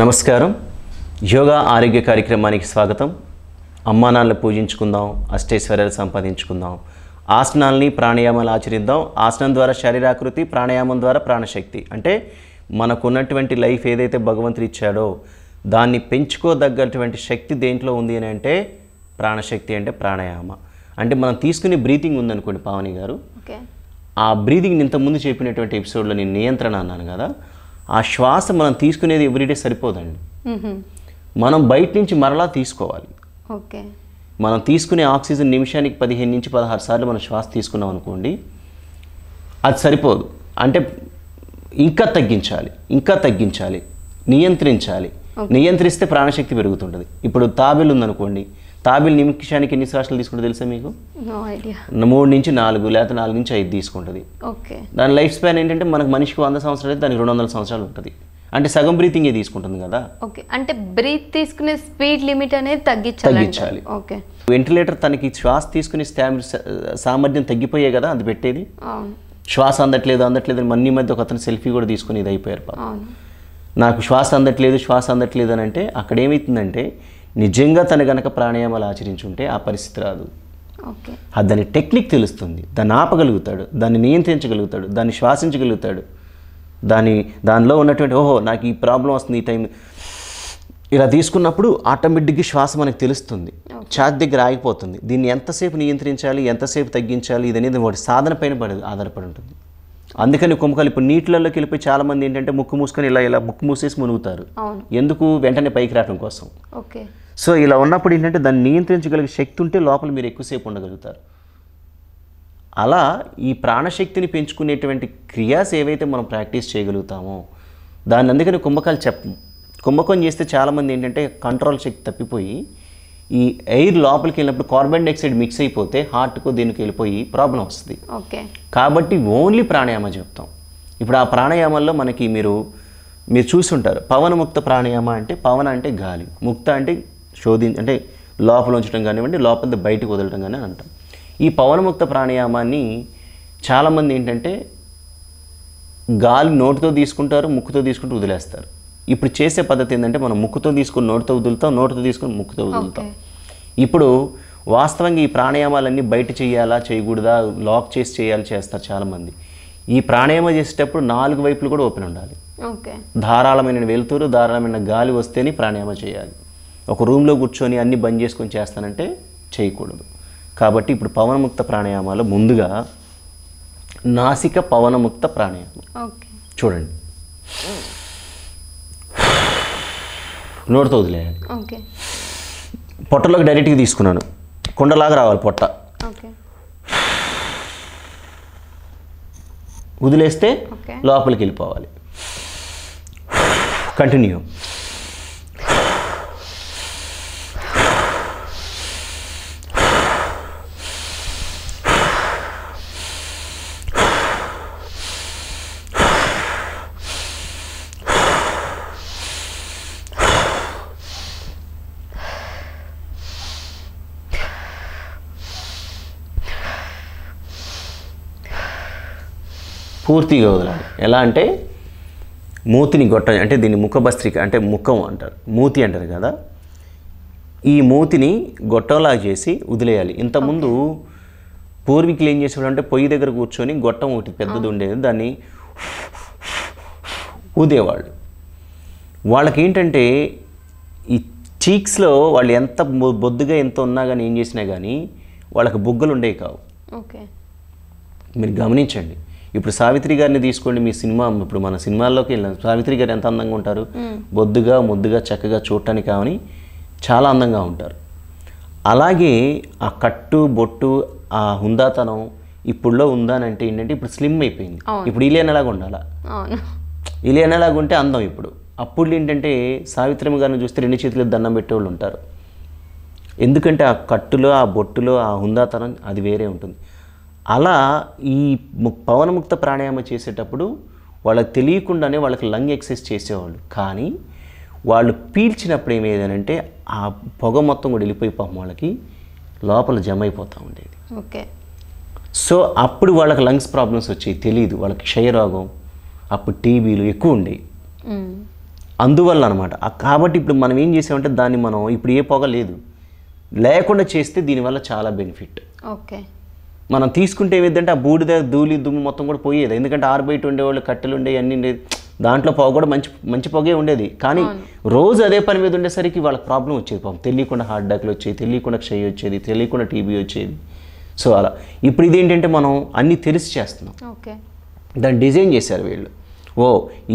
నమస్కారం యోగా ఆరోగ్య కార్యక్రమానికి స్వాగతం అమ్మానాలను పూజించుకుందాం అష్టైశ్వర్యాలు సంపాదించుకుందాం ఆసనాల్ని ప్రాణాయామాలు ఆచరిద్దాం ఆసనం ద్వారా శరీరాకృతి ప్రాణాయామం ద్వారా ప్రాణశక్తి అంటే మనకున్నటువంటి లైఫ్ ఏదైతే భగవంతుడు ఇచ్చాడో దాన్ని పెంచుకోదగ్గటువంటి శక్తి దేంట్లో ఉంది అని అంటే ప్రాణశక్తి అంటే ప్రాణాయామ అంటే మనం తీసుకునే బ్రీతింగ్ ఉందనుకోండి పావని గారు ఆ బ్రీతింగ్ ఇంతకుముందు చెప్పినటువంటి ఎపిసోడ్లో నేను నియంత్రణ అన్నాను కదా ఆ శ్వాస మనం తీసుకునేది ఎవ్రీడే సరిపోదండి మనం బయట నుంచి మరలా తీసుకోవాలి ఓకే మనం తీసుకునే ఆక్సిజన్ నిమిషానికి పదిహేను నుంచి పదహారు సార్లు మనం శ్వాస తీసుకున్నాం అనుకోండి అది సరిపోదు అంటే ఇంకా తగ్గించాలి ఇంకా తగ్గించాలి నియంత్రించాలి నియంత్రిస్తే ప్రాణశక్తి పెరుగుతుంటుంది ఇప్పుడు తాబేలు ఉందనుకోండి తాబిల్ నిమిషానికి ఎన్ని శ్వాసలు తీసుకుంటే తెలుసా మీకు మూడు నుంచి నాలుగు లేకపోతే నాలుగు నుంచి ఐదు తీసుకుంటుంది ఓకే దాని లైఫ్ స్పాన్ ఏంటంటే మనకు మనిషికి వంద సంవత్సరాలు అయితే దానికి రెండు వందల సంవత్సరాలు ఉంటుంది అంటే సగం బ్రీతింగ్ తీసుకుంటుంది కదా ఓకే అంటే బ్రీత్ తీసుకునే స్పీడ్ లిమిట్ అనేది తగ్గించాలి తగ్గించాలి ఓకే వెంటిలేటర్ తనకి శ్వాస తీసుకునే సామర్థ్యం తగ్గిపోయే కదా అది పెట్టేది శ్వాస అందట్లేదు అందట్లేదు మన్ని మధ్య ఒక అతను సెల్ఫీ కూడా తీసుకుని ఇది అయిపోయారు నాకు శ్వాస అందట్లేదు శ్వాస అందట్లేదు అని అంటే అక్కడ ఏమవుతుందంటే నిజంగా తను గనక ప్రాణాయామాలు ఆచరించుంటే ఆ పరిస్థితి రాదు దాని టెక్నిక్ తెలుస్తుంది దాన్ని ఆపగలుగుతాడు దాన్ని నియంత్రించగలుగుతాడు దాన్ని శ్వాసించగలుగుతాడు దాని దానిలో ఉన్నటువంటి ఓహో నాకు ఈ ప్రాబ్లం వస్తుంది ఈ టైం ఇలా తీసుకున్నప్పుడు ఆటోమేటిక్గా శ్వాస మనకు తెలుస్తుంది ఛాత్ దగ్గర ఆగిపోతుంది దీన్ని ఎంతసేపు నియంత్రించాలి ఎంతసేపు తగ్గించాలి ఇది అనేది వాటి సాధన పైన పడి ఆధారపడి ఉంటుంది అందుకని కుంభకాలు ఇప్పుడు నీటిలలోకి వెళ్ళిపోయి చాలామంది ఏంటంటే ముక్కు మూసుకొని ఇలా ఇలా ముక్కు మూసేసి మునుగుతారు ఎందుకు వెంటనే పైకి రావడం కోసం ఓకే సో ఇలా ఉన్నప్పుడు ఏంటంటే దాన్ని నియంత్రించగలిగే శక్తి ఉంటే లోపల మీరు ఎక్కువసేపు ఉండగలుగుతారు అలా ఈ ప్రాణశక్తిని పెంచుకునేటువంటి క్రియాస్ ఏవైతే మనం ప్రాక్టీస్ చేయగలుగుతామో దాన్ని అందుకని కుంభకాలు చెప్పము కుంభకోణం చేస్తే చాలామంది ఏంటంటే కంట్రోల్ శక్తి తప్పిపోయి ఈ ఎయిర్ లోపలికి వెళ్ళినప్పుడు కార్బన్ డైఆక్సైడ్ మిక్స్ అయిపోతే హార్ట్కు దీనికి వెళ్ళిపోయి ప్రాబ్లం వస్తుంది ఓకే కాబట్టి ఓన్లీ ప్రాణాయామ చెప్తాం ఇప్పుడు ఆ ప్రాణాయామంలో మనకి మీరు మీరు చూసుంటారు పవనముక్త ప్రాణాయామ అంటే పవన అంటే గాలి ముక్త అంటే శోధించ అంటే లోపల ఉంచడం కానివ్వండి లోపల బయటకు వదలడం కానీ అంటాం ఈ పవనముక్త ప్రాణాయామాన్ని చాలామంది ఏంటంటే గాలి నోటితో తీసుకుంటారు ముక్కుతో తీసుకుంటూ వదిలేస్తారు ఇప్పుడు చేసే పద్ధతి ఏంటంటే మనం ముక్కుతో తీసుకుని నోటితో వదులుతాం నోటితో తీసుకుని ముక్కుతో వదులుతాం ఇప్పుడు వాస్తవంగా ఈ ప్రాణాయామాలన్నీ బయట చేయాలా చేయకూడదా లాక్ చేసి చేయాలి చేస్తారు చాలామంది ఈ ప్రాణాయామం చేసేటప్పుడు నాలుగు వైపులు కూడా ఓపెన్ ఉండాలి ధారాళమైన వెలుతురు ధారాళమైన గాలి వస్తేనే ప్రాణాయామం చేయాలి ఒక రూమ్లో కూర్చొని అన్ని బంద్ చేసుకొని చేస్తానంటే చేయకూడదు కాబట్టి ఇప్పుడు పవనముక్త ప్రాణాయామాలు ముందుగా నాసిక పవనముక్త ప్రాణాయామం చూడండి నోటితో వదిలేయాలి పొట్టలోకి డైరెక్ట్గా తీసుకున్నాను కొండలాగా రావాలి పొట్ట వదిలేస్తే లోపలికి వెళ్ళిపోవాలి కంటిన్యూ పూర్తిగా వదలాలి ఎలా అంటే మూతిని గొట్ట అంటే దీన్ని ముఖభస్త్రిక అంటే ముఖం అంటారు మూతి అంటారు కదా ఈ మూతిని గొట్టలా చేసి వదిలేయాలి ఇంతకుముందు పూర్వీకులు ఏం చేసేవాడు అంటే పొయ్యి దగ్గర కూర్చొని గొట్టం ఒకటి పెద్దది ఉండేది దాన్ని ఊదేవాళ్ళు వాళ్ళకి ఏంటంటే ఈ చీక్స్లో వాళ్ళు ఎంత బొద్దుగా ఎంత ఉన్నా కానీ ఏం చేసినా కానీ వాళ్ళకి బొగ్గలు ఉండేవి కావు ఓకే మీరు గమనించండి ఇప్పుడు సావిత్రి గారిని తీసుకోండి మీ సినిమా ఇప్పుడు మన సినిమాల్లోకి వెళ్ళాం సావిత్రి గారు ఎంత అందంగా ఉంటారు బొద్దుగా ముద్దుగా చక్కగా చూడటానికి కావని చాలా అందంగా ఉంటారు అలాగే ఆ కట్టు బొట్టు ఆ హుందాతనం ఇప్పుడులో ఉందానంటే ఏంటంటే ఇప్పుడు స్లిమ్ అయిపోయింది ఇప్పుడు ఇలియనలాగా ఉండాలా ఇలియనలాగా ఉంటే అందం ఇప్పుడు అప్పుడు ఏంటంటే సావిత్రమ్మ గారిని చూస్తే రెండు చేతులు దండం పెట్టేవాళ్ళు ఉంటారు ఎందుకంటే ఆ కట్టులో ఆ బొట్టులో ఆ హుందాతనం అది వేరే ఉంటుంది అలా ఈ పవనముక్త ప్రాణాయామం చేసేటప్పుడు వాళ్ళకి తెలియకుండానే వాళ్ళకి లంగ్ ఎక్సర్సైజ్ చేసేవాళ్ళు కానీ వాళ్ళు పీల్చినప్పుడు ఏమేదనంటే ఆ పొగ మొత్తం కూడా వెళ్ళిపోయి పాపం వాళ్ళకి లోపల జమ అయిపోతూ ఉండేది ఓకే సో అప్పుడు వాళ్ళకి లంగ్స్ ప్రాబ్లమ్స్ వచ్చాయి తెలియదు వాళ్ళకి క్షయరోగం అప్పుడు టీబీలు ఎక్కువ ఉండేవి అందువల్ల అనమాట కాబట్టి ఇప్పుడు మనం ఏం చేసామంటే దాన్ని మనం ఇప్పుడు ఏ పొగ లేదు లేకుండా చేస్తే దీనివల్ల చాలా బెనిఫిట్ ఓకే మనం తీసుకుంటే ఏమిటంటే ఆ బూడిద ధూళి దుమ్ము మొత్తం కూడా పోయేది ఎందుకంటే ఆరు బయట ఉండేవాళ్ళు కట్టెలు ఉండేవి అన్ని ఉండేది దాంట్లో పొగ కూడా మంచి మంచి పొగే ఉండేది కానీ రోజు అదే పని మీద ఉండేసరికి వాళ్ళకి ప్రాబ్లం వచ్చేది పాపం తెలియకుండా హార్ట్ అటాక్లు వచ్చేది తెలియకుండా క్షయ వచ్చేది తెలియకుండా టీబీ వచ్చేది సో అలా ఇప్పుడు ఇదేంటంటే మనం అన్నీ తెలిసి చేస్తున్నాం దాన్ని డిజైన్ చేశారు వీళ్ళు ఓ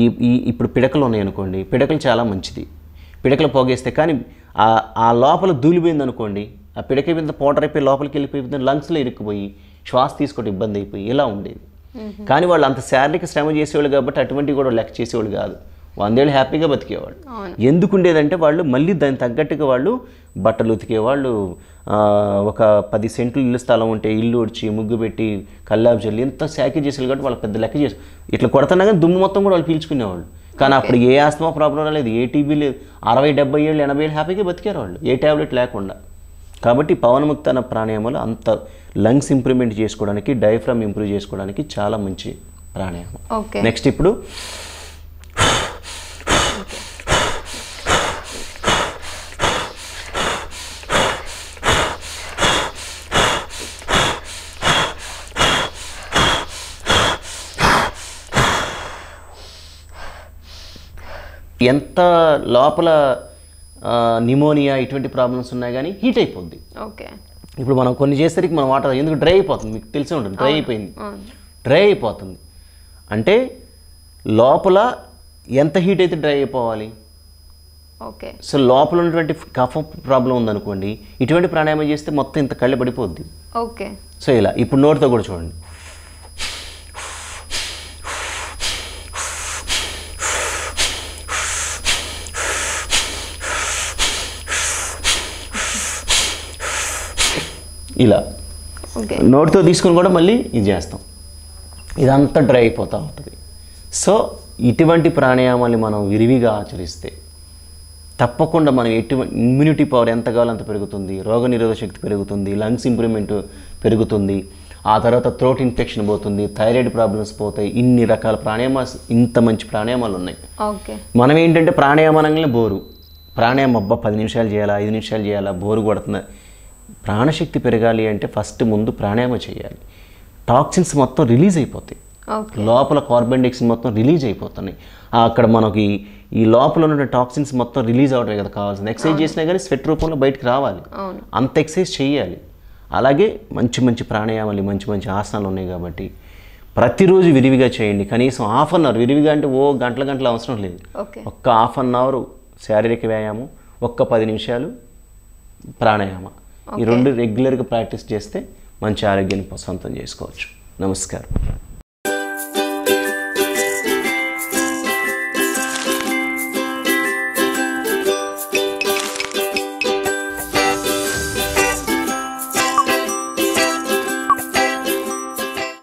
ఈ ఇప్పుడు పిడకలు ఉన్నాయి అనుకోండి పిడకలు చాలా మంచిది పిడకలు పోగేస్తే కానీ ఆ లోపల దూలిపోయింది అనుకోండి ఆ పిడక మీద పోటర్ అయిపోయి లోపలికి వెళ్ళిపోయి లంగ్స్లో ఇరుక్కుపోయి శ్వాస తీసుకోవడం ఇబ్బంది అయిపోయి ఇలా ఉండేది కానీ వాళ్ళు అంత శారీరక శ్రమ చేసేవాళ్ళు కాబట్టి అటువంటివి కూడా లెక్క చేసేవాళ్ళు కాదు వందేళ్ళు హ్యాపీగా బతికేవాళ్ళు ఎందుకు ఉండేదంటే వాళ్ళు మళ్ళీ దానికి తగ్గట్టుగా వాళ్ళు బట్టలు ఉతికేవాళ్ళు ఒక పది సెంట్లు ఇల్లు స్థలం ఉంటే ఇల్లు ఉడిచి ముగ్గు పెట్టి కల్లాబ్ చల్లి ఇంత శాఖ చేసేది కాబట్టి వాళ్ళు పెద్ద లెక్క చేసి ఇట్లా కొడుతున్నా కానీ దుమ్ము మొత్తం కూడా వాళ్ళు పీల్చుకునేవాళ్ళు కానీ అప్పుడు ఏ ఆస్తమా ప్రాబ్లం లేదు ఏ టీబీ లేదు అరవై డెబ్బై ఏళ్ళు ఎనభై ఏళ్ళు హ్యాపీగా బతికేవాళ్ళు వాళ్ళు ఏ ట్యాబ్లెట్ లేకుండా కాబట్టి పవనముక్త ప్రాణాయామాలు అంత లంగ్స్ ఇంప్రూవ్మెంట్ చేసుకోవడానికి డయాఫ్రామ్ ఇంప్రూవ్ చేసుకోవడానికి చాలా మంచి ప్రాణాయామం నెక్స్ట్ ఇప్పుడు ఎంత లోపల నిమోనియా ఇటువంటి ప్రాబ్లమ్స్ ఉన్నాయి కానీ హీట్ అయిపోద్ది ఓకే ఇప్పుడు మనం కొన్ని చేసేసరికి మన వాటర్ ఎందుకు డ్రై అయిపోతుంది మీకు తెలిసి ఉంటుంది డ్రై అయిపోయింది డ్రై అయిపోతుంది అంటే లోపల ఎంత హీట్ అయితే డ్రై అయిపోవాలి ఓకే సో లోపల ఉన్నటువంటి కఫ ప్రాబ్లం ఉందనుకోండి ఇటువంటి ప్రాణాయామం చేస్తే మొత్తం ఇంత కళ్ళు పడిపోద్ది ఓకే సో ఇలా ఇప్పుడు నోటితో కూడా చూడండి ఇలా నోటితో తీసుకుని కూడా మళ్ళీ ఇది చేస్తాం ఇదంతా డ్రై అయిపోతూ ఉంటుంది సో ఇటువంటి ప్రాణాయామాలు మనం విరివిగా ఆచరిస్తే తప్పకుండా మనం ఎటువంటి ఇమ్యూనిటీ పవర్ ఎంత కావాలో అంత పెరుగుతుంది నిరోధక శక్తి పెరుగుతుంది లంగ్స్ ఇంప్రూవ్మెంట్ పెరుగుతుంది ఆ తర్వాత థ్రోట్ ఇన్ఫెక్షన్ పోతుంది థైరాయిడ్ ప్రాబ్లమ్స్ పోతాయి ఇన్ని రకాల ప్రాణాయామా ఇంత మంచి ప్రాణాయామాలు ఉన్నాయి మనం ఏంటంటే ప్రాణాయామాలంగానే బోరు ప్రాణాయామం అబ్బా పది నిమిషాలు చేయాలా ఐదు నిమిషాలు చేయాలా బోరు కొడుతుంది ప్రాణశక్తి పెరగాలి అంటే ఫస్ట్ ముందు ప్రాణాయామం చేయాలి టాక్సిన్స్ మొత్తం రిలీజ్ అయిపోతాయి లోపల కార్బన్ డైఆక్సైడ్ మొత్తం రిలీజ్ అయిపోతున్నాయి అక్కడ మనకి ఈ లోపల ఉన్న టాక్సిన్స్ మొత్తం రిలీజ్ అవడమే కదా కావాల్సింది ఎక్సర్సైజ్ చేసినా కానీ స్వెట్ రూపంలో బయటకు రావాలి అంత ఎక్సర్సైజ్ చేయాలి అలాగే మంచి మంచి ప్రాణాయామాలు మంచి మంచి ఆసనాలు ఉన్నాయి కాబట్టి ప్రతిరోజు విరివిగా చేయండి కనీసం హాఫ్ అన్ అవర్ విరివిగా అంటే ఓ గంటల గంటల అవసరం లేదు ఒక్క హాఫ్ అన్ అవర్ శారీరక వ్యాయామం ఒక్క పది నిమిషాలు ప్రాణాయామం ఈ రెండు రెగ్యులర్గా ప్రాక్టీస్ చేస్తే మంచి ఆరోగ్యాన్ని సొంతం చేసుకోవచ్చు నమస్కారం